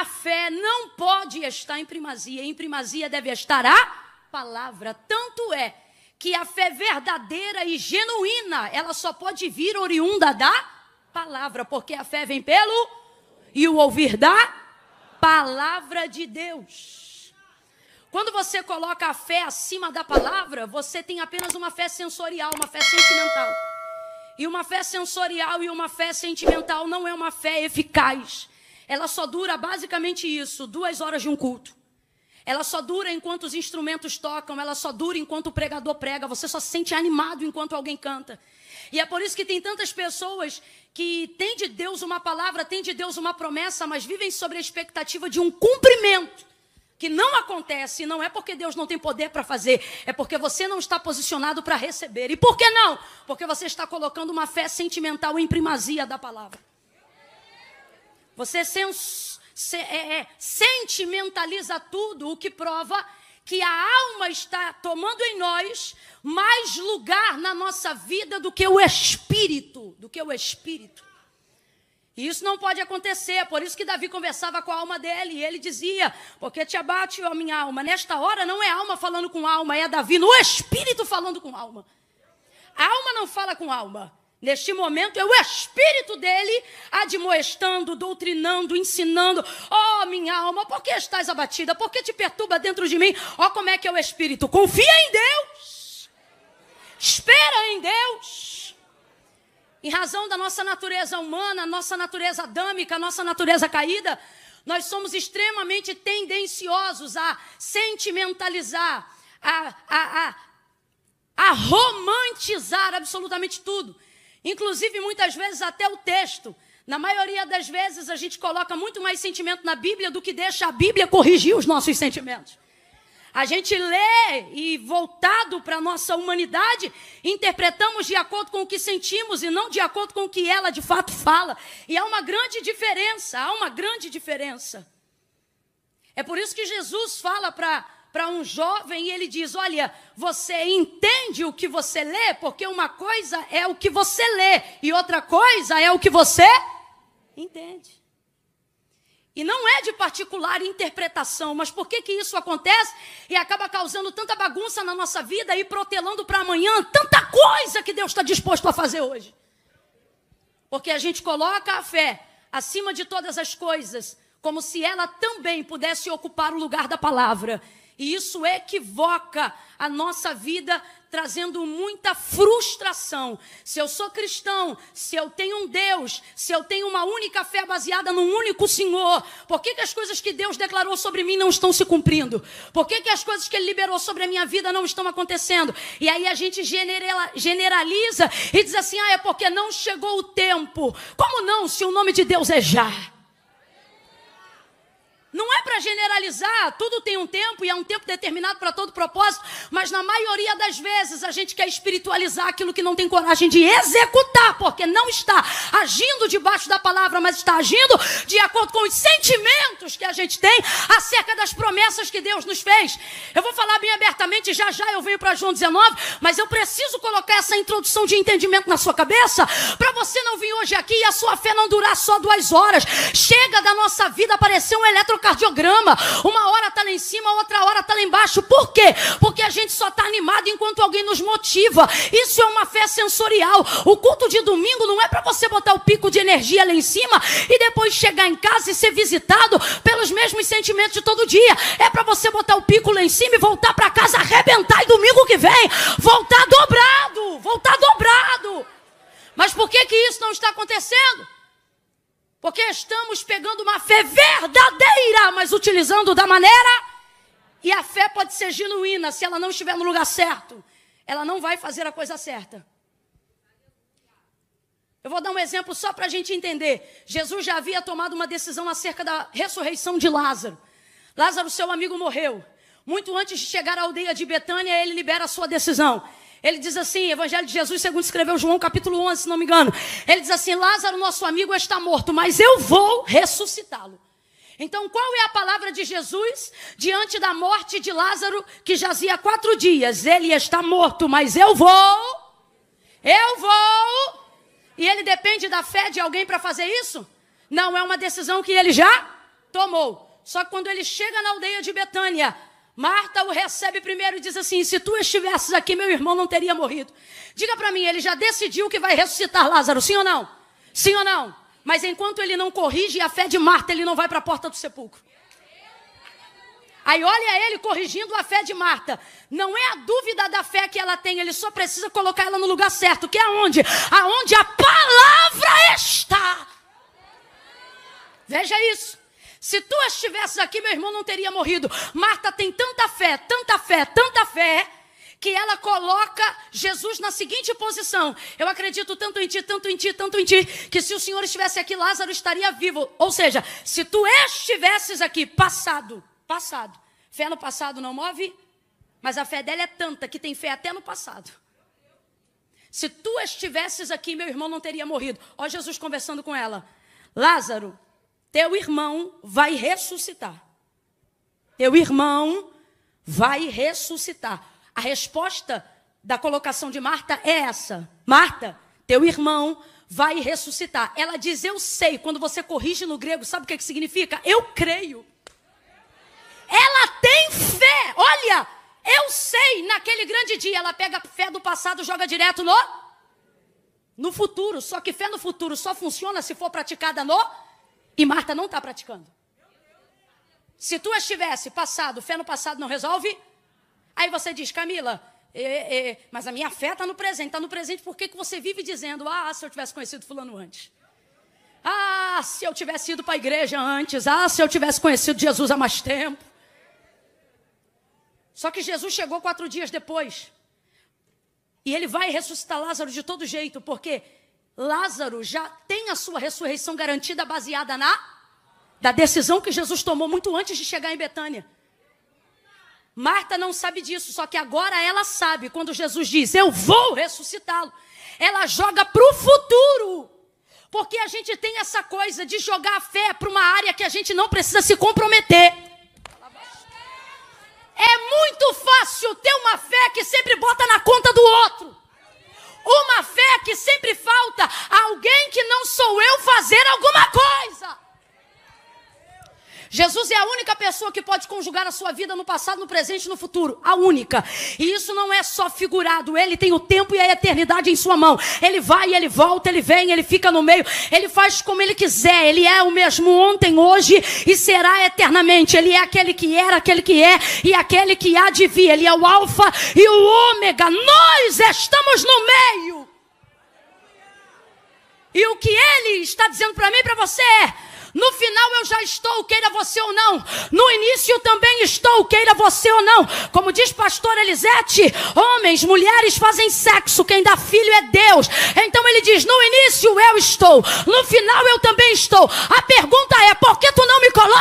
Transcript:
A fé não pode estar em primazia, em primazia deve estar a palavra. Tanto é que a fé verdadeira e genuína, ela só pode vir oriunda da palavra, porque a fé vem pelo e o ouvir da palavra de Deus. Quando você coloca a fé acima da palavra, você tem apenas uma fé sensorial, uma fé sentimental. E uma fé sensorial e uma fé sentimental não é uma fé eficaz ela só dura basicamente isso, duas horas de um culto. Ela só dura enquanto os instrumentos tocam, ela só dura enquanto o pregador prega, você só se sente animado enquanto alguém canta. E é por isso que tem tantas pessoas que têm de Deus uma palavra, têm de Deus uma promessa, mas vivem sobre a expectativa de um cumprimento que não acontece, não é porque Deus não tem poder para fazer, é porque você não está posicionado para receber. E por que não? Porque você está colocando uma fé sentimental em primazia da palavra. Você sens, se, é, é, sentimentaliza tudo, o que prova que a alma está tomando em nós mais lugar na nossa vida do que o espírito, do que o espírito. E isso não pode acontecer, por isso que Davi conversava com a alma dele, e ele dizia: Porque te abate a minha alma. Nesta hora não é alma falando com alma, é Davi no espírito falando com alma. A alma não fala com alma. Neste momento é o Espírito dele admoestando, doutrinando, ensinando. Oh, minha alma, por que estás abatida? Por que te perturba dentro de mim? Oh, como é que é o Espírito? Confia em Deus. Espera em Deus. Em razão da nossa natureza humana, nossa natureza adâmica, nossa natureza caída, nós somos extremamente tendenciosos a sentimentalizar, a, a, a, a romantizar absolutamente tudo. Inclusive, muitas vezes, até o texto. Na maioria das vezes, a gente coloca muito mais sentimento na Bíblia do que deixa a Bíblia corrigir os nossos sentimentos. A gente lê e, voltado para a nossa humanidade, interpretamos de acordo com o que sentimos e não de acordo com o que ela de fato fala. E há uma grande diferença, há uma grande diferença. É por isso que Jesus fala para para um jovem e ele diz: Olha, você entende o que você lê? Porque uma coisa é o que você lê e outra coisa é o que você entende. E não é de particular interpretação, mas por que, que isso acontece e acaba causando tanta bagunça na nossa vida e protelando para amanhã tanta coisa que Deus está disposto a fazer hoje? Porque a gente coloca a fé acima de todas as coisas, como se ela também pudesse ocupar o lugar da palavra. E isso equivoca a nossa vida, trazendo muita frustração. Se eu sou cristão, se eu tenho um Deus, se eu tenho uma única fé baseada num único Senhor, por que, que as coisas que Deus declarou sobre mim não estão se cumprindo? Por que, que as coisas que Ele liberou sobre a minha vida não estão acontecendo? E aí a gente generaliza e diz assim: ah, é porque não chegou o tempo. Como não, se o nome de Deus é já? Não é para generalizar, tudo tem um tempo e há é um tempo determinado para todo propósito, mas na maioria das vezes a gente quer espiritualizar aquilo que não tem coragem de executar, porque não está agindo debaixo da palavra, mas está agindo de acordo com os sentimentos que a gente tem acerca das promessas que Deus nos fez. Eu vou falar bem abertamente, já já eu venho para João 19, mas eu preciso colocar essa introdução de entendimento na sua cabeça, para você não vir hoje aqui e a sua fé não durar só duas horas. Chega da nossa vida aparecer um eletro cardiograma. Uma hora está lá em cima, outra hora está lá embaixo. Por quê? Porque a gente só está animado enquanto alguém nos motiva. Isso é uma fé sensorial. O culto de domingo não é para você botar o pico de energia lá em cima e depois chegar em casa e ser visitado pelos mesmos sentimentos de todo dia. É para você botar o pico lá em cima e voltar para casa, arrebentar e domingo que vem voltar dobrado, voltar dobrado. Mas por que que isso não está acontecendo? Porque estamos pegando uma fé verdadeira, mas utilizando da maneira. E a fé pode ser genuína, se ela não estiver no lugar certo, ela não vai fazer a coisa certa. Eu vou dar um exemplo só para a gente entender. Jesus já havia tomado uma decisão acerca da ressurreição de Lázaro. Lázaro, seu amigo, morreu. Muito antes de chegar à aldeia de Betânia, ele libera a sua decisão. Ele diz assim, Evangelho de Jesus, segundo escreveu João, capítulo 11, se não me engano. Ele diz assim: Lázaro, nosso amigo, está morto, mas eu vou ressuscitá-lo. Então, qual é a palavra de Jesus diante da morte de Lázaro, que jazia quatro dias? Ele está morto, mas eu vou. Eu vou. E ele depende da fé de alguém para fazer isso? Não, é uma decisão que ele já tomou. Só que quando ele chega na aldeia de Betânia, Marta o recebe primeiro e diz assim: Se tu estivesses aqui, meu irmão não teria morrido. Diga para mim, ele já decidiu que vai ressuscitar Lázaro, sim ou não? Sim ou não? Mas enquanto ele não corrige a fé de Marta, ele não vai para a porta do sepulcro. Aí olha ele corrigindo a fé de Marta. Não é a dúvida da fé que ela tem, ele só precisa colocar ela no lugar certo, que é onde? Aonde a palavra estivesse aqui, meu irmão não teria morrido. Marta tem tanta fé, tanta fé, tanta fé, que ela coloca Jesus na seguinte posição: Eu acredito tanto em ti, tanto em ti, tanto em ti, que se o Senhor estivesse aqui, Lázaro estaria vivo. Ou seja, se tu estivesses aqui, passado, passado. Fé no passado não move, mas a fé dela é tanta que tem fé até no passado. Se tu estivesses aqui, meu irmão não teria morrido. Ó, Jesus conversando com ela. Lázaro, teu irmão vai ressuscitar. Teu irmão vai ressuscitar. A resposta da colocação de Marta é essa: Marta, teu irmão vai ressuscitar. Ela diz: Eu sei. Quando você corrige no grego, sabe o que, é que significa? Eu creio. Ela tem fé. Olha, eu sei. Naquele grande dia, ela pega a fé do passado, joga direto no no futuro. Só que fé no futuro só funciona se for praticada no e Marta não está praticando. Se tu estivesse passado, fé no passado não resolve, aí você diz, Camila, é, é, mas a minha fé está no presente. Está no presente porque que você vive dizendo, ah, se eu tivesse conhecido fulano antes. Ah, se eu tivesse ido para a igreja antes. Ah, se eu tivesse conhecido Jesus há mais tempo. Só que Jesus chegou quatro dias depois. E ele vai ressuscitar Lázaro de todo jeito, porque Lázaro já tem a sua ressurreição garantida baseada na da decisão que Jesus tomou muito antes de chegar em Betânia. Marta não sabe disso, só que agora ela sabe. Quando Jesus diz: "Eu vou ressuscitá-lo", ela joga para o futuro. Porque a gente tem essa coisa de jogar a fé para uma área que a gente não precisa se comprometer. É muito fácil ter uma fé que sempre bota na conta do outro. Uma fé que sempre falta alguém que não sou eu fazer alguma coisa. Jesus é a única pessoa que pode conjugar a sua vida no passado, no presente e no futuro. A única. E isso não é só figurado. Ele tem o tempo e a eternidade em sua mão. Ele vai, ele volta, ele vem, ele fica no meio. Ele faz como ele quiser. Ele é o mesmo ontem, hoje e será eternamente. Ele é aquele que era, aquele que é e aquele que há de vir. Ele é o Alfa e o Ômega. Nós estamos no meio. E o que ele está dizendo para mim e para você é: no final eu já estou, queira você ou não. No início também estou, queira você ou não. Como diz pastor Elisete, homens, mulheres fazem sexo, quem dá filho é Deus. Então ele diz: No início eu estou, no final eu também estou. A pergunta é: por que tu não me coloca?